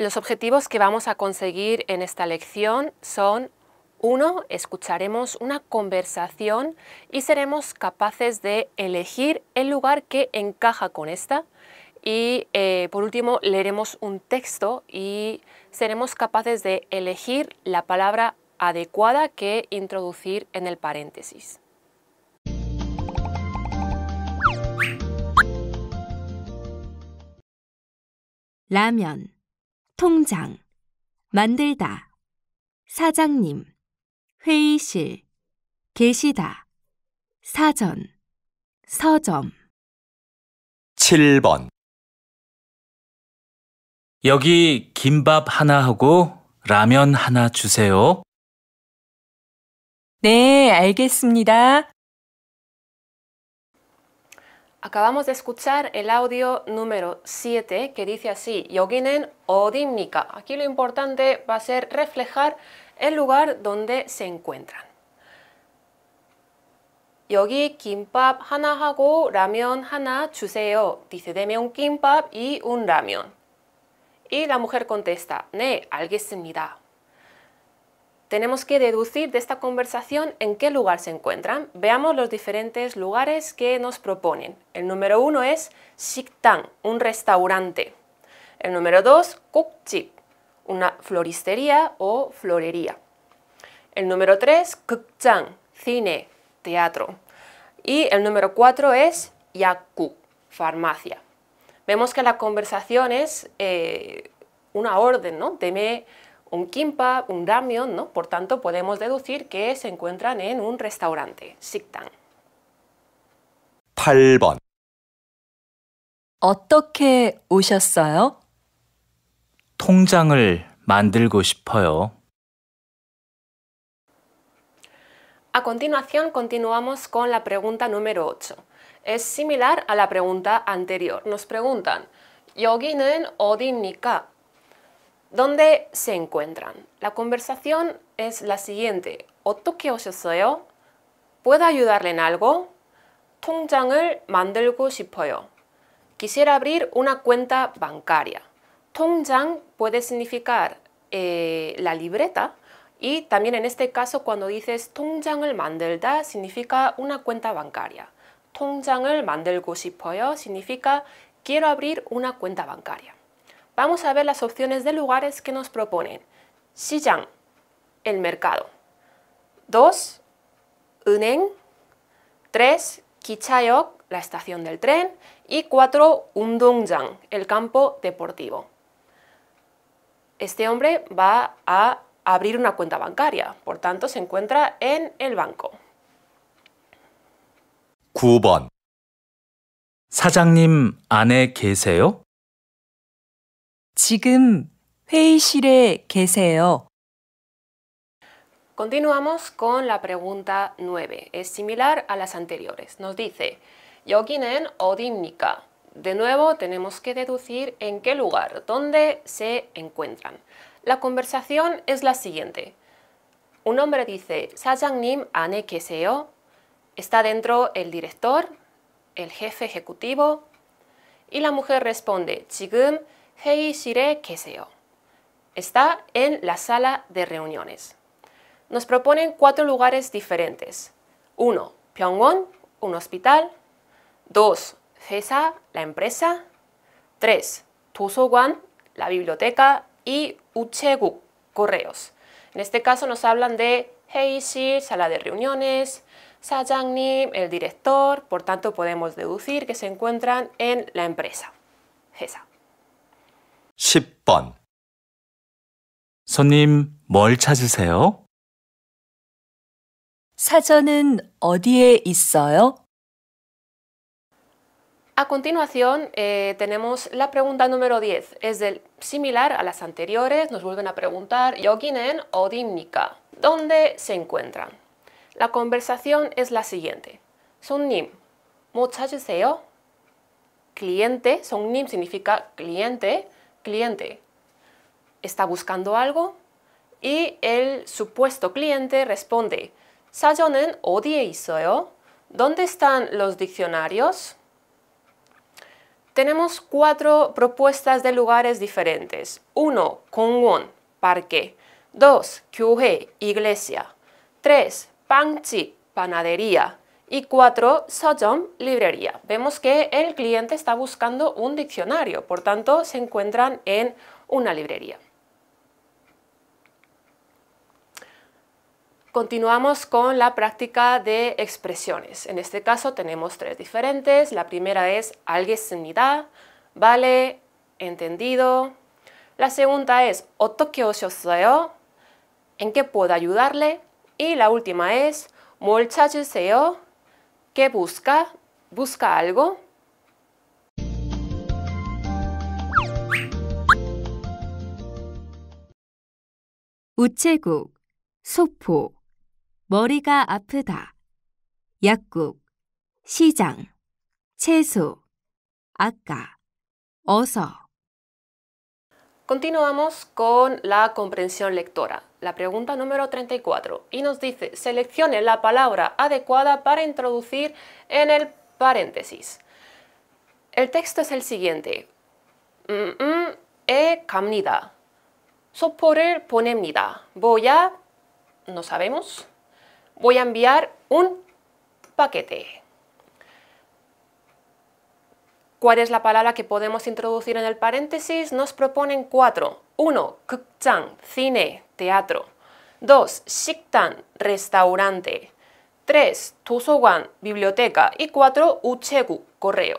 Los objetivos que vamos a conseguir en esta lección son 1. Escucharemos una conversación y seremos capaces de elegir el lugar que encaja con esta. Y eh, por último, leeremos un texto y seremos capaces de elegir la palabra adecuada que introducir en el paréntesis. 통장, 만들다, 사장님, 회의실, 계시다, 사전, 서점. 7번 여기 김밥 하나하고 라면 하나 주세요. 네, 알겠습니다. Acabamos de escuchar el audio número 7 que dice así, Yoginen Odimnika. Aquí lo importante va a ser reflejar el lugar donde se encuentran. Yogi kimbap hana hago ramión hana chuseo. Dice, deme un kimbap y un ramión. Y la mujer contesta, ne mira tenemos que deducir de esta conversación en qué lugar se encuentran. Veamos los diferentes lugares que nos proponen. El número uno es shiktan, un restaurante. El número dos, Kukchik, una floristería o florería. El número tres, kukchang, cine, teatro. Y el número cuatro es yaku, farmacia. Vemos que la conversación es eh, una orden, ¿no? Deme un kimpa, un ramyeon, ¿no? Por tanto, podemos deducir que se encuentran en un restaurante, Siktan. A continuación continuamos con la pregunta número 8. Es similar a la pregunta anterior. Nos preguntan, 여기는 어디입니까? ¿Dónde se encuentran? La conversación es la siguiente. 어떻게 ¿Puedo ayudarle en algo? 통장을 만들고 싶어요. Quisiera abrir una cuenta bancaria. 통장 puede significar eh, la libreta y también en este caso cuando dices 통장을 mandelda significa una cuenta bancaria. 통장을 만들고 싶어요 significa quiero abrir una cuenta bancaria. Vamos a ver las opciones de lugares que nos proponen. Xiyang, el mercado. 2. Unen. 3. Kichayok, la estación del tren. Y 4. Undongjang, el campo deportivo. Este hombre va a abrir una cuenta bancaria, por tanto se encuentra en el banco. 지금 회의실에 Continuamos con la pregunta 9. Es similar a las anteriores. Nos dice, 여기는 어디입니까? De nuevo, tenemos que deducir en qué lugar, dónde se encuentran. La conversación es la siguiente. Un hombre dice, 사장님 안에 계세요? Está dentro el director, el jefe ejecutivo. Y la mujer responde, 지금 Heishire 계세요. Está en la sala de reuniones. Nos proponen cuatro lugares diferentes. 1. pyeongwon, un hospital. 2. CESA, la empresa. 3. Tosoguan, la biblioteca. Y uchegu, correos. En este caso nos hablan de Heishi, sala de reuniones, Sajangnim, el director, por tanto podemos deducir que se encuentran en la empresa, CESA. 10 A continuación eh, tenemos la pregunta número 10. Es similar a las anteriores, nos vuelven a preguntar o ¿Dónde se encuentran? La conversación es la siguiente. 손님, 뭐 찾으세요? Cliente, nim significa cliente cliente está buscando algo y el supuesto cliente responde ¿Dónde están los diccionarios? Tenemos cuatro propuestas de lugares diferentes. 1. Kongwon, parque. 2. 교회, iglesia. 3. Panchi, panadería y 4. Sojom, librería. Vemos que el cliente está buscando un diccionario, por tanto se encuentran en una librería. Continuamos con la práctica de expresiones. En este caso tenemos tres diferentes. La primera es algesnida, vale, entendido. La segunda es otokyo en qué puedo ayudarle. Y la última es ¿Qué busca? ¿Busca algo? 우체국, 소포, 머리가 아프다, 약국, 시장, 채소, 아까, 어서 Continuamos con la comprensión lectora, la pregunta número 34, y nos dice, seleccione la palabra adecuada para introducir en el paréntesis. El texto es el siguiente. e Voy a... no sabemos. Voy a enviar un paquete. ¿Cuál es la palabra que podemos introducir en el paréntesis? Nos proponen cuatro. Uno, kukjang, cine, teatro. Dos, shiktan, restaurante. Tres, tusowan, biblioteca. Y cuatro, uchegu, correo.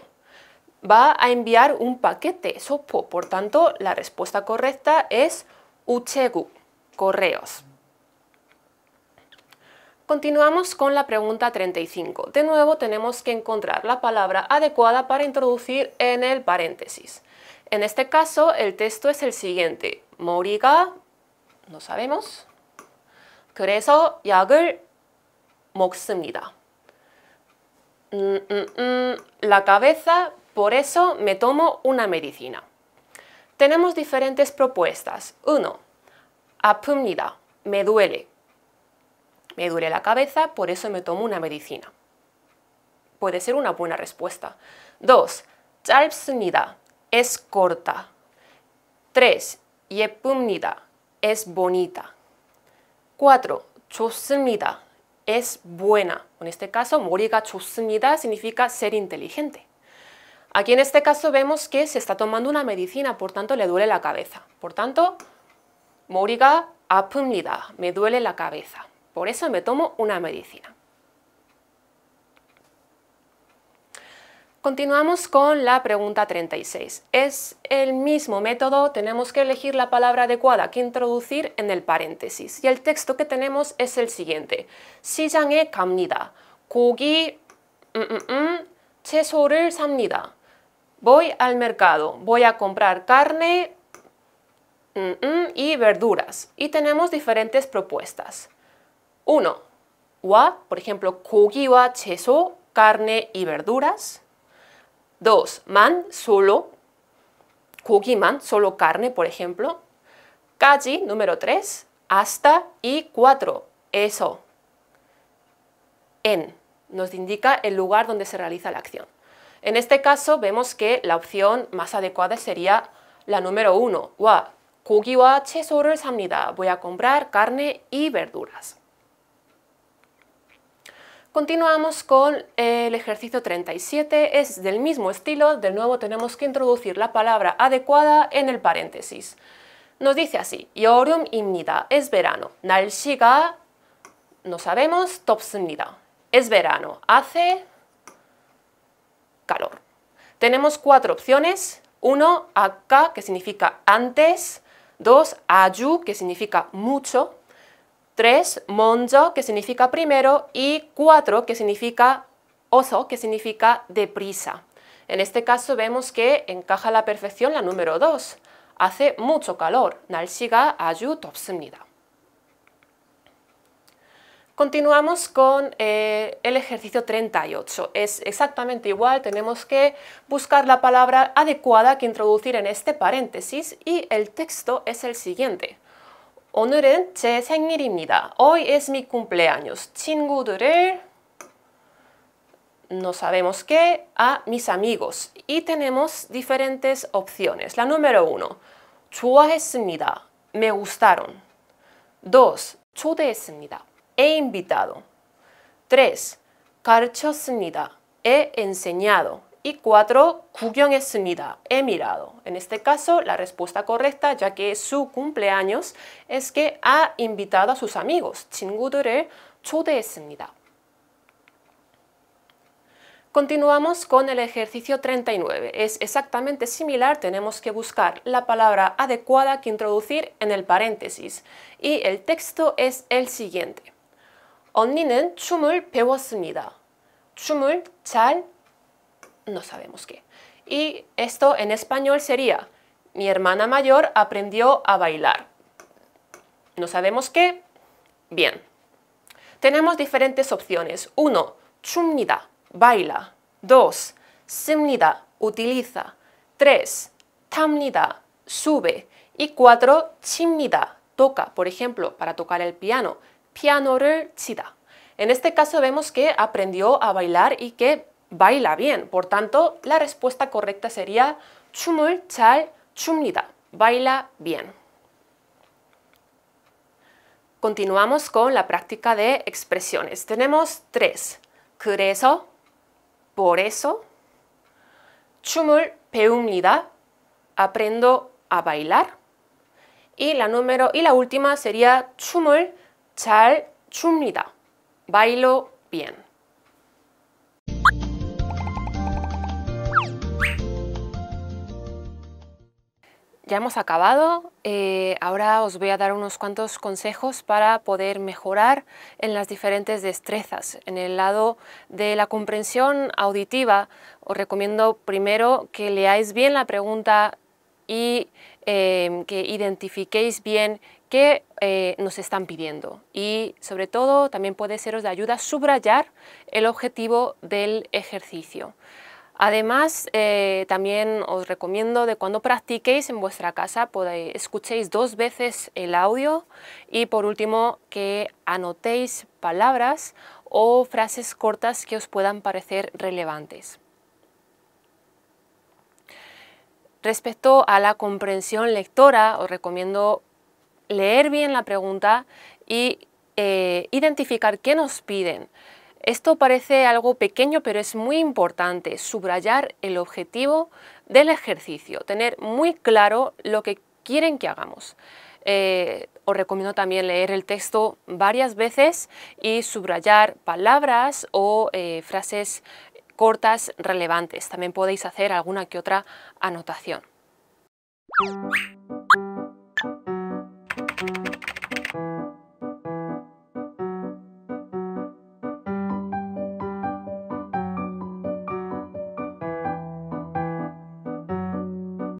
Va a enviar un paquete, sopo. Por tanto, la respuesta correcta es uchegu, correos. Continuamos con la pregunta 35. De nuevo tenemos que encontrar la palabra adecuada para introducir en el paréntesis. En este caso el texto es el siguiente. Moriga, no sabemos. 그래서 약을 먹습니다. Mm, mm, mm. la cabeza, por eso me tomo una medicina. Tenemos diferentes propuestas. Uno, 아픕니다. Me duele. Me duele la cabeza, por eso me tomo una medicina. Puede ser una buena respuesta. 2. Charpsnida. Es corta. 3. Yepumnida. Es bonita. 4. Chosnida. Es buena. En este caso, moriga chosnida significa ser inteligente. Aquí en este caso vemos que se está tomando una medicina, por tanto le duele la cabeza. Por tanto, moriga apumnida, me duele la cabeza. Por eso me tomo una medicina. Continuamos con la pregunta 36. Es el mismo método, tenemos que elegir la palabra adecuada que introducir en el paréntesis. Y el texto que tenemos es el siguiente. 시장에 Voy al mercado. Voy a comprar carne y verduras. Y tenemos diferentes propuestas. 1. Wa, por ejemplo, 고기와 cheso carne y verduras. 2. Man, solo. MAN, solo carne, por ejemplo. KAJI, número 3. Hasta y 4. Eso. En. Nos indica el lugar donde se realiza la acción. En este caso vemos que la opción más adecuada sería la número 1. Wa, 고기와 채소를 삽니다. Voy a comprar carne y verduras. Continuamos con el ejercicio 37, es del mismo estilo, de nuevo tenemos que introducir la palabra adecuada en el paréntesis. Nos dice así, imnida, es verano, Nalshiga no sabemos, topsnida, es verano, hace calor. Tenemos cuatro opciones, uno, acá, que significa antes, dos, ayu, que significa mucho, 3, monjo, que significa primero, y 4, que significa oso, que significa deprisa. En este caso vemos que encaja a la perfección la número 2. Hace mucho calor. Continuamos con eh, el ejercicio 38. Es exactamente igual, tenemos que buscar la palabra adecuada que introducir en este paréntesis y el texto es el siguiente. Hoy es mi cumpleaños. no sabemos qué a mis amigos. Y tenemos diferentes opciones. La número uno, 좋아했습니다. Me gustaron. Dos, 초대했습니다. He invitado. Tres, 가르쳤습니다. He enseñado. Y 4. He mirado. En este caso, la respuesta correcta, ya que su cumpleaños, es que ha invitado a sus amigos, Continuamos con el ejercicio 39. Es exactamente similar, tenemos que buscar la palabra adecuada que introducir en el paréntesis. Y el texto es el siguiente. 언니는 춤을 배웠습니다. 춤을 잘 no sabemos qué. Y esto en español sería, mi hermana mayor aprendió a bailar. No sabemos qué. Bien. Tenemos diferentes opciones. Uno, chumnida, baila. 2. simnida, utiliza. 3. tamnida, sube. Y 4. chimnida, toca. Por ejemplo, para tocar el piano, Piano chida. En este caso vemos que aprendió a bailar y que baila bien. Por tanto, la respuesta correcta sería chumul chal chumnida. Baila bien. Continuamos con la práctica de expresiones. Tenemos tres. 그래서, por eso. Chumul peumnida. Aprendo a bailar. Y la número y la última sería chumul chal chumnida. Bailo bien. ya hemos acabado. Eh, ahora os voy a dar unos cuantos consejos para poder mejorar en las diferentes destrezas. En el lado de la comprensión auditiva, os recomiendo primero que leáis bien la pregunta y em, que identifiquéis bien qué eh, nos están pidiendo. Y sobre todo también puede seros de ayuda subrayar el objetivo del ejercicio. Además, eh, también os recomiendo de cuando practiquéis en vuestra casa, escuchéis dos veces el audio y por último que anotéis palabras o frases cortas que os puedan parecer relevantes. Respecto a la comprensión lectora, os recomiendo leer bien la pregunta y eh, identificar qué nos piden. Esto parece algo pequeño, pero es muy importante subrayar el objetivo del ejercicio, tener muy claro lo que quieren que hagamos. Eh, os recomiendo también leer el texto varias veces y subrayar palabras o eh, frases cortas relevantes. También podéis hacer alguna que otra anotación.